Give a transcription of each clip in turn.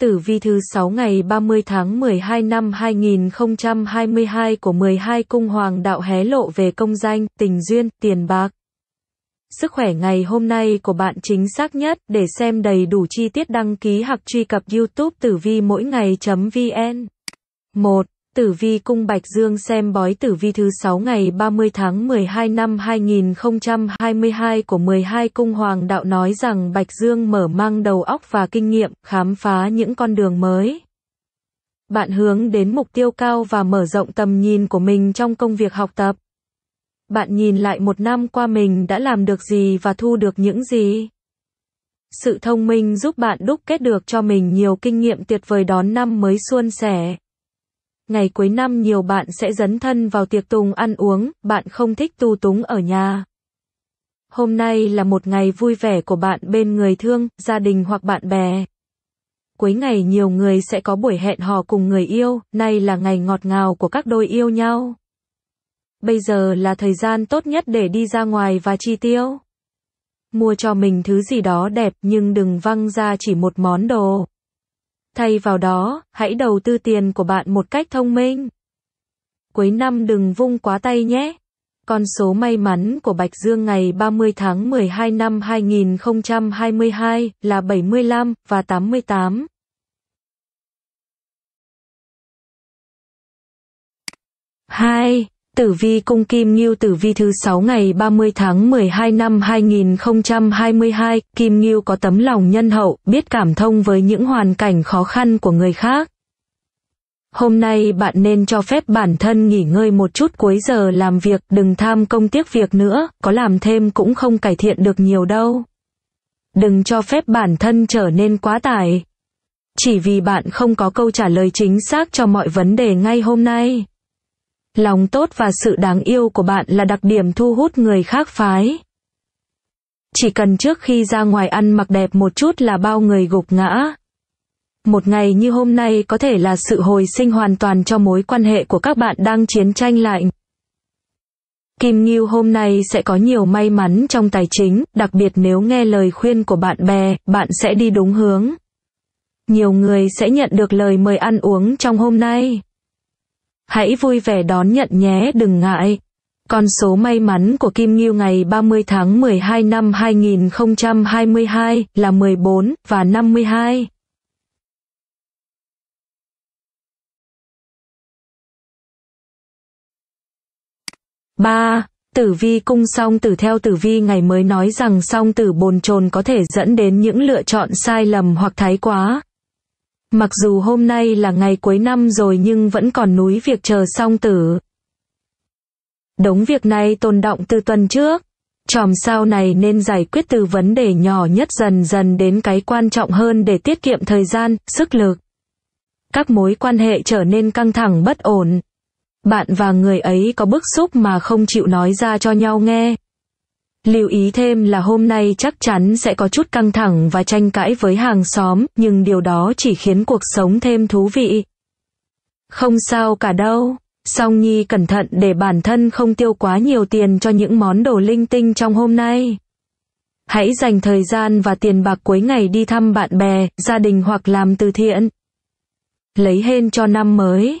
Tử vi thứ 6 ngày 30 tháng 12 năm 2022 của 12 cung hoàng đạo hé lộ về công danh, tình duyên, tiền bạc. Sức khỏe ngày hôm nay của bạn chính xác nhất để xem đầy đủ chi tiết đăng ký hoặc truy cập youtube tử vi mỗi ngày.vn 1. Tử vi cung Bạch Dương xem bói tử vi thứ 6 ngày 30 tháng 12 năm 2022 của 12 cung hoàng đạo nói rằng Bạch Dương mở mang đầu óc và kinh nghiệm, khám phá những con đường mới. Bạn hướng đến mục tiêu cao và mở rộng tầm nhìn của mình trong công việc học tập. Bạn nhìn lại một năm qua mình đã làm được gì và thu được những gì. Sự thông minh giúp bạn đúc kết được cho mình nhiều kinh nghiệm tuyệt vời đón năm mới xuân sẻ. Ngày cuối năm nhiều bạn sẽ dấn thân vào tiệc tùng ăn uống, bạn không thích tu túng ở nhà. Hôm nay là một ngày vui vẻ của bạn bên người thương, gia đình hoặc bạn bè. Cuối ngày nhiều người sẽ có buổi hẹn hò cùng người yêu, nay là ngày ngọt ngào của các đôi yêu nhau. Bây giờ là thời gian tốt nhất để đi ra ngoài và chi tiêu. Mua cho mình thứ gì đó đẹp nhưng đừng văng ra chỉ một món đồ. Thay vào đó, hãy đầu tư tiền của bạn một cách thông minh. Cuối năm đừng vung quá tay nhé. Con số may mắn của Bạch Dương ngày 30 tháng 12 năm 2022 là 75 và 88. Hai. Tử vi cung Kim Ngưu tử vi thứ 6 ngày 30 tháng 12 năm 2022, Kim Ngưu có tấm lòng nhân hậu, biết cảm thông với những hoàn cảnh khó khăn của người khác. Hôm nay bạn nên cho phép bản thân nghỉ ngơi một chút cuối giờ làm việc, đừng tham công tiếc việc nữa, có làm thêm cũng không cải thiện được nhiều đâu. Đừng cho phép bản thân trở nên quá tải. Chỉ vì bạn không có câu trả lời chính xác cho mọi vấn đề ngay hôm nay. Lòng tốt và sự đáng yêu của bạn là đặc điểm thu hút người khác phái. Chỉ cần trước khi ra ngoài ăn mặc đẹp một chút là bao người gục ngã. Một ngày như hôm nay có thể là sự hồi sinh hoàn toàn cho mối quan hệ của các bạn đang chiến tranh lại. Kim Ngưu hôm nay sẽ có nhiều may mắn trong tài chính, đặc biệt nếu nghe lời khuyên của bạn bè, bạn sẽ đi đúng hướng. Nhiều người sẽ nhận được lời mời ăn uống trong hôm nay. Hãy vui vẻ đón nhận nhé đừng ngại. Con số may mắn của Kim Ngưu ngày 30 tháng 12 năm 2022 là 14 và 52. ba Tử vi cung song tử theo tử vi ngày mới nói rằng song tử bồn chồn có thể dẫn đến những lựa chọn sai lầm hoặc thái quá, Mặc dù hôm nay là ngày cuối năm rồi nhưng vẫn còn núi việc chờ song tử. Đống việc này tồn động từ tuần trước. Chòm sao này nên giải quyết từ vấn đề nhỏ nhất dần dần đến cái quan trọng hơn để tiết kiệm thời gian, sức lực. Các mối quan hệ trở nên căng thẳng bất ổn. Bạn và người ấy có bức xúc mà không chịu nói ra cho nhau nghe. Lưu ý thêm là hôm nay chắc chắn sẽ có chút căng thẳng và tranh cãi với hàng xóm, nhưng điều đó chỉ khiến cuộc sống thêm thú vị. Không sao cả đâu, song Nhi cẩn thận để bản thân không tiêu quá nhiều tiền cho những món đồ linh tinh trong hôm nay. Hãy dành thời gian và tiền bạc cuối ngày đi thăm bạn bè, gia đình hoặc làm từ thiện. Lấy hên cho năm mới.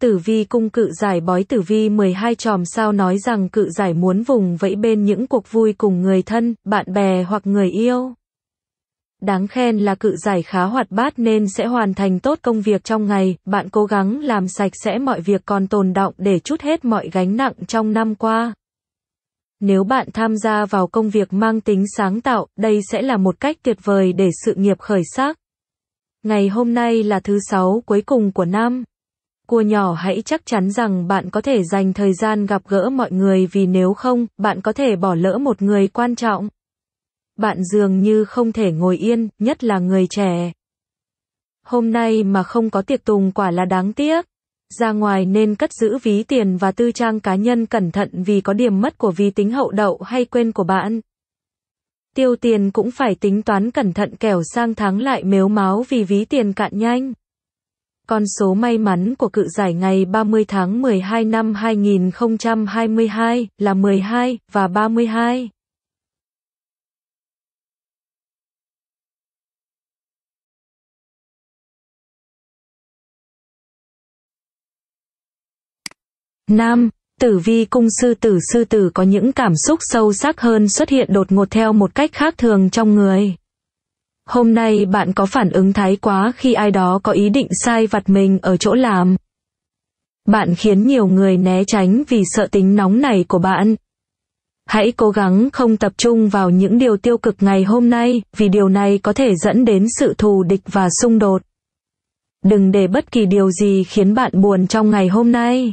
Tử vi cung cự giải bói tử vi 12 tròm sao nói rằng cự giải muốn vùng vẫy bên những cuộc vui cùng người thân, bạn bè hoặc người yêu. Đáng khen là cự giải khá hoạt bát nên sẽ hoàn thành tốt công việc trong ngày, bạn cố gắng làm sạch sẽ mọi việc còn tồn động để chút hết mọi gánh nặng trong năm qua. Nếu bạn tham gia vào công việc mang tính sáng tạo, đây sẽ là một cách tuyệt vời để sự nghiệp khởi sắc. Ngày hôm nay là thứ sáu cuối cùng của năm. Cua nhỏ hãy chắc chắn rằng bạn có thể dành thời gian gặp gỡ mọi người vì nếu không, bạn có thể bỏ lỡ một người quan trọng. Bạn dường như không thể ngồi yên, nhất là người trẻ. Hôm nay mà không có tiệc tùng quả là đáng tiếc. Ra ngoài nên cất giữ ví tiền và tư trang cá nhân cẩn thận vì có điểm mất của ví tính hậu đậu hay quên của bạn. Tiêu tiền cũng phải tính toán cẩn thận kẻo sang tháng lại mếu máu vì ví tiền cạn nhanh. Con số may mắn của cự giải ngày 30 tháng 12 năm 2022 là 12 và 32. Nam, tử vi cung sư tử sư tử có những cảm xúc sâu sắc hơn xuất hiện đột ngột theo một cách khác thường trong người. Hôm nay bạn có phản ứng thái quá khi ai đó có ý định sai vặt mình ở chỗ làm. Bạn khiến nhiều người né tránh vì sợ tính nóng này của bạn. Hãy cố gắng không tập trung vào những điều tiêu cực ngày hôm nay, vì điều này có thể dẫn đến sự thù địch và xung đột. Đừng để bất kỳ điều gì khiến bạn buồn trong ngày hôm nay.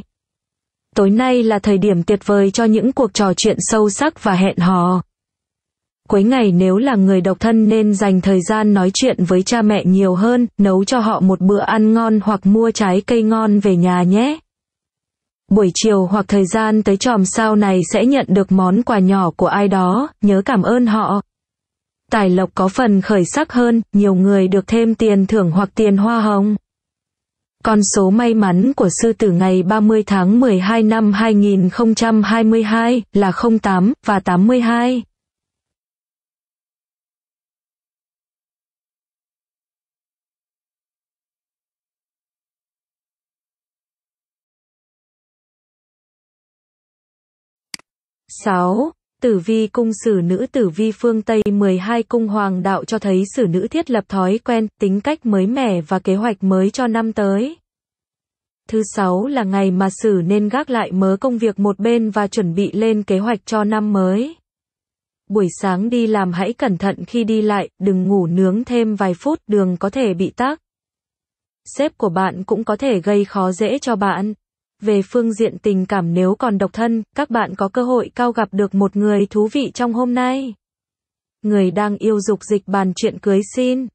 Tối nay là thời điểm tuyệt vời cho những cuộc trò chuyện sâu sắc và hẹn hò. Cuối ngày nếu là người độc thân nên dành thời gian nói chuyện với cha mẹ nhiều hơn, nấu cho họ một bữa ăn ngon hoặc mua trái cây ngon về nhà nhé. Buổi chiều hoặc thời gian tới tròm sao này sẽ nhận được món quà nhỏ của ai đó, nhớ cảm ơn họ. Tài lộc có phần khởi sắc hơn, nhiều người được thêm tiền thưởng hoặc tiền hoa hồng. Con số may mắn của sư tử ngày 30 tháng 12 năm 2022 là 08 và 82. 6. Tử vi cung sử nữ tử vi phương Tây 12 cung hoàng đạo cho thấy sử nữ thiết lập thói quen, tính cách mới mẻ và kế hoạch mới cho năm tới. Thứ sáu là ngày mà sử nên gác lại mớ công việc một bên và chuẩn bị lên kế hoạch cho năm mới. Buổi sáng đi làm hãy cẩn thận khi đi lại, đừng ngủ nướng thêm vài phút đường có thể bị tắc. Sếp của bạn cũng có thể gây khó dễ cho bạn. Về phương diện tình cảm nếu còn độc thân, các bạn có cơ hội cao gặp được một người thú vị trong hôm nay. Người đang yêu dục dịch bàn chuyện cưới xin.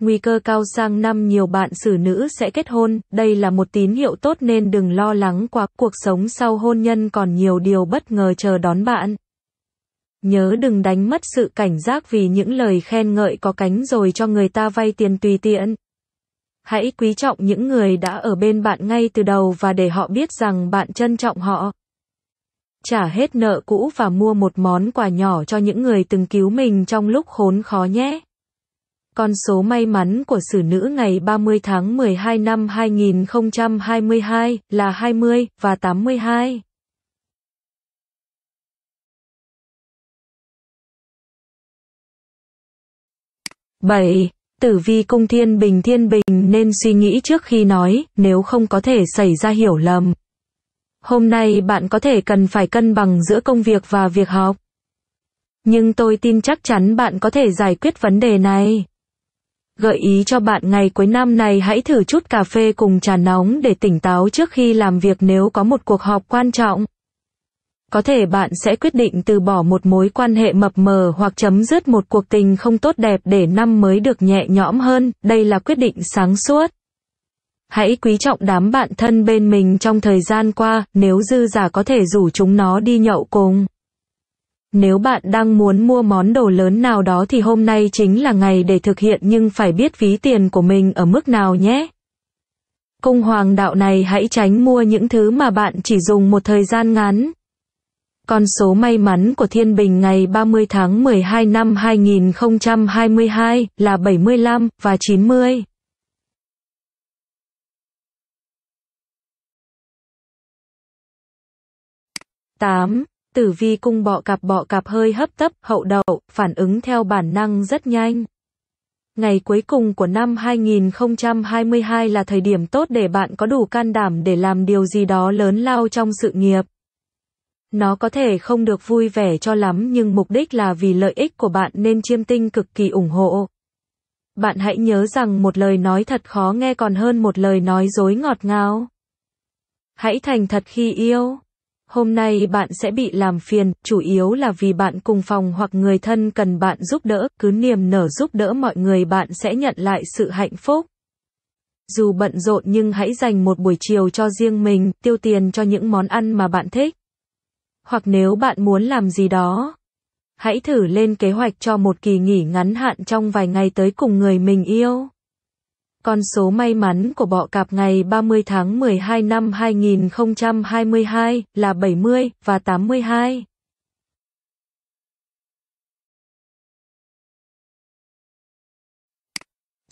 Nguy cơ cao sang năm nhiều bạn xử nữ sẽ kết hôn, đây là một tín hiệu tốt nên đừng lo lắng quá, cuộc sống sau hôn nhân còn nhiều điều bất ngờ chờ đón bạn. Nhớ đừng đánh mất sự cảnh giác vì những lời khen ngợi có cánh rồi cho người ta vay tiền tùy tiện hãy quý trọng những người đã ở bên bạn ngay từ đầu và để họ biết rằng bạn trân trọng họ. Trả hết nợ cũ và mua một món quà nhỏ cho những người từng cứu mình trong lúc khốn khó nhé. Con số may mắn của xử nữ ngày 30 tháng 12 năm 2022 là 20 và 82. bảy Tử vi cung thiên bình thiên bình nên suy nghĩ trước khi nói, nếu không có thể xảy ra hiểu lầm. Hôm nay bạn có thể cần phải cân bằng giữa công việc và việc học. Nhưng tôi tin chắc chắn bạn có thể giải quyết vấn đề này. Gợi ý cho bạn ngày cuối năm này hãy thử chút cà phê cùng trà nóng để tỉnh táo trước khi làm việc nếu có một cuộc họp quan trọng có thể bạn sẽ quyết định từ bỏ một mối quan hệ mập mờ hoặc chấm dứt một cuộc tình không tốt đẹp để năm mới được nhẹ nhõm hơn, đây là quyết định sáng suốt. Hãy quý trọng đám bạn thân bên mình trong thời gian qua, nếu dư giả có thể rủ chúng nó đi nhậu cùng. Nếu bạn đang muốn mua món đồ lớn nào đó thì hôm nay chính là ngày để thực hiện nhưng phải biết ví tiền của mình ở mức nào nhé. Cung hoàng đạo này hãy tránh mua những thứ mà bạn chỉ dùng một thời gian ngắn, con số may mắn của Thiên Bình ngày 30 tháng 12 năm 2022 là 75 và 90. tám Tử vi cung bọ cạp bọ cạp hơi hấp tấp, hậu đậu, phản ứng theo bản năng rất nhanh. Ngày cuối cùng của năm 2022 là thời điểm tốt để bạn có đủ can đảm để làm điều gì đó lớn lao trong sự nghiệp nó có thể không được vui vẻ cho lắm nhưng mục đích là vì lợi ích của bạn nên chiêm tinh cực kỳ ủng hộ. Bạn hãy nhớ rằng một lời nói thật khó nghe còn hơn một lời nói dối ngọt ngào. Hãy thành thật khi yêu. Hôm nay bạn sẽ bị làm phiền, chủ yếu là vì bạn cùng phòng hoặc người thân cần bạn giúp đỡ, cứ niềm nở giúp đỡ mọi người bạn sẽ nhận lại sự hạnh phúc. Dù bận rộn nhưng hãy dành một buổi chiều cho riêng mình, tiêu tiền cho những món ăn mà bạn thích hoặc nếu bạn muốn làm gì đó. Hãy thử lên kế hoạch cho một kỳ nghỉ ngắn hạn trong vài ngày tới cùng người mình yêu. Con số may mắn của bọ cạp ngày 30 tháng 12 năm 2022 là 70 và 82.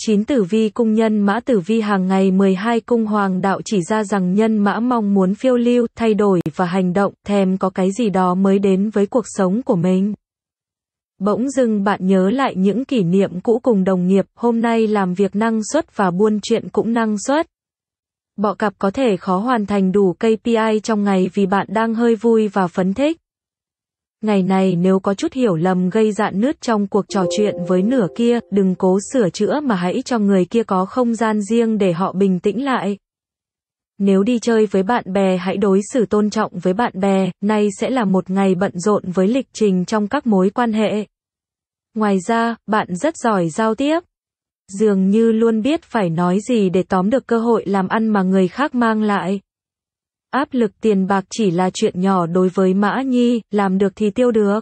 9 tử vi cung nhân mã tử vi hàng ngày 12 cung hoàng đạo chỉ ra rằng nhân mã mong muốn phiêu lưu, thay đổi và hành động, thèm có cái gì đó mới đến với cuộc sống của mình. Bỗng dưng bạn nhớ lại những kỷ niệm cũ cùng đồng nghiệp, hôm nay làm việc năng suất và buôn chuyện cũng năng suất. Bọ cặp có thể khó hoàn thành đủ KPI trong ngày vì bạn đang hơi vui và phấn thích. Ngày này nếu có chút hiểu lầm gây dạn nứt trong cuộc trò chuyện với nửa kia, đừng cố sửa chữa mà hãy cho người kia có không gian riêng để họ bình tĩnh lại. Nếu đi chơi với bạn bè hãy đối xử tôn trọng với bạn bè, nay sẽ là một ngày bận rộn với lịch trình trong các mối quan hệ. Ngoài ra, bạn rất giỏi giao tiếp. Dường như luôn biết phải nói gì để tóm được cơ hội làm ăn mà người khác mang lại áp lực tiền bạc chỉ là chuyện nhỏ đối với Mã Nhi, làm được thì tiêu được.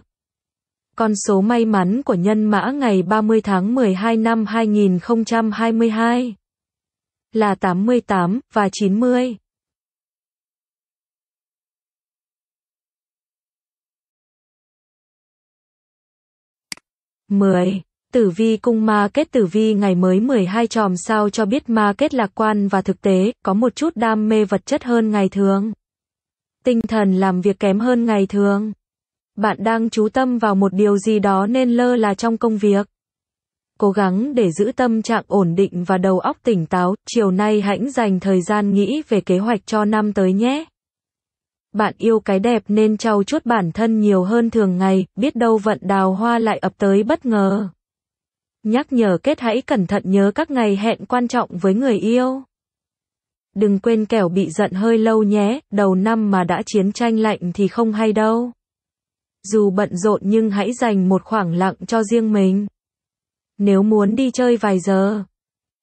Con số may mắn của nhân mã ngày 30 tháng 12 năm 2022 là 88 và 90. mười Tử vi cung ma kết tử vi ngày mới 12 tròm sao cho biết ma kết lạc quan và thực tế, có một chút đam mê vật chất hơn ngày thường. Tinh thần làm việc kém hơn ngày thường. Bạn đang chú tâm vào một điều gì đó nên lơ là trong công việc. Cố gắng để giữ tâm trạng ổn định và đầu óc tỉnh táo, chiều nay hãy dành thời gian nghĩ về kế hoạch cho năm tới nhé. Bạn yêu cái đẹp nên trau chuốt bản thân nhiều hơn thường ngày, biết đâu vận đào hoa lại ập tới bất ngờ. Nhắc nhở kết hãy cẩn thận nhớ các ngày hẹn quan trọng với người yêu. Đừng quên kẻo bị giận hơi lâu nhé, đầu năm mà đã chiến tranh lạnh thì không hay đâu. Dù bận rộn nhưng hãy dành một khoảng lặng cho riêng mình. Nếu muốn đi chơi vài giờ,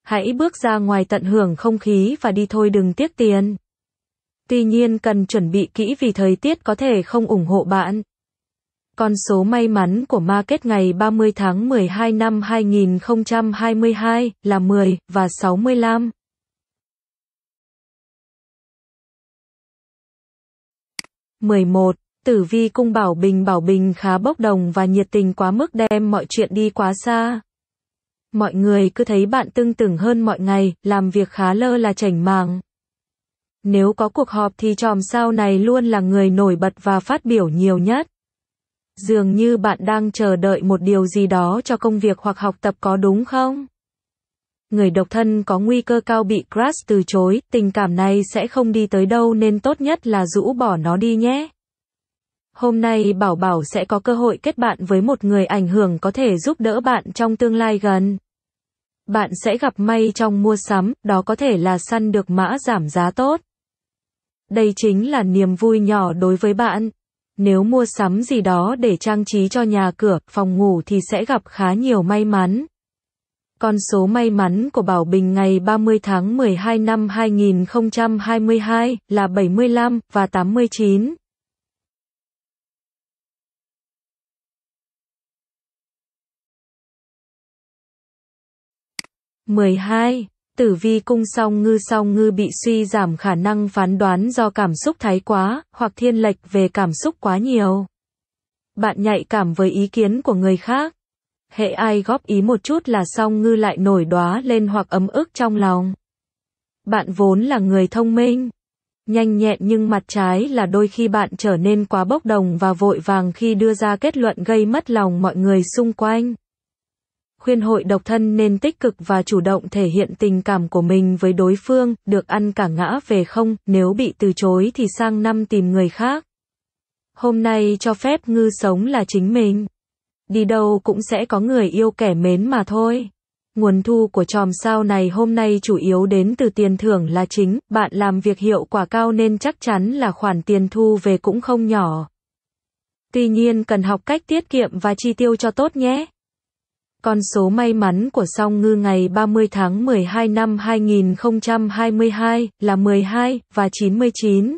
hãy bước ra ngoài tận hưởng không khí và đi thôi đừng tiếc tiền. Tuy nhiên cần chuẩn bị kỹ vì thời tiết có thể không ủng hộ bạn. Con số may mắn của market ngày 30 tháng 12 năm 2022 là 10 và 65. mười một Tử vi cung Bảo Bình Bảo Bình khá bốc đồng và nhiệt tình quá mức đem mọi chuyện đi quá xa. Mọi người cứ thấy bạn tương tưởng hơn mọi ngày, làm việc khá lơ là chảnh màng. Nếu có cuộc họp thì chòm sao này luôn là người nổi bật và phát biểu nhiều nhất. Dường như bạn đang chờ đợi một điều gì đó cho công việc hoặc học tập có đúng không? Người độc thân có nguy cơ cao bị crush từ chối, tình cảm này sẽ không đi tới đâu nên tốt nhất là rũ bỏ nó đi nhé. Hôm nay Bảo Bảo sẽ có cơ hội kết bạn với một người ảnh hưởng có thể giúp đỡ bạn trong tương lai gần. Bạn sẽ gặp may trong mua sắm, đó có thể là săn được mã giảm giá tốt. Đây chính là niềm vui nhỏ đối với bạn. Nếu mua sắm gì đó để trang trí cho nhà cửa, phòng ngủ thì sẽ gặp khá nhiều may mắn. Con số may mắn của Bảo Bình ngày 30 tháng 12 năm 2022 là 75 và 89. mười hai tử vi cung song ngư song ngư bị suy giảm khả năng phán đoán do cảm xúc thái quá, hoặc thiên lệch về cảm xúc quá nhiều. Bạn nhạy cảm với ý kiến của người khác. Hệ ai góp ý một chút là song ngư lại nổi đóa lên hoặc ấm ức trong lòng. Bạn vốn là người thông minh. Nhanh nhẹn nhưng mặt trái là đôi khi bạn trở nên quá bốc đồng và vội vàng khi đưa ra kết luận gây mất lòng mọi người xung quanh khuyên hội độc thân nên tích cực và chủ động thể hiện tình cảm của mình với đối phương, được ăn cả ngã về không, nếu bị từ chối thì sang năm tìm người khác. Hôm nay cho phép ngư sống là chính mình. Đi đâu cũng sẽ có người yêu kẻ mến mà thôi. Nguồn thu của tròm sao này hôm nay chủ yếu đến từ tiền thưởng là chính, bạn làm việc hiệu quả cao nên chắc chắn là khoản tiền thu về cũng không nhỏ. Tuy nhiên cần học cách tiết kiệm và chi tiêu cho tốt nhé. Con số may mắn của song ngư ngày 30 tháng 12 năm 2022 là 12 và 99.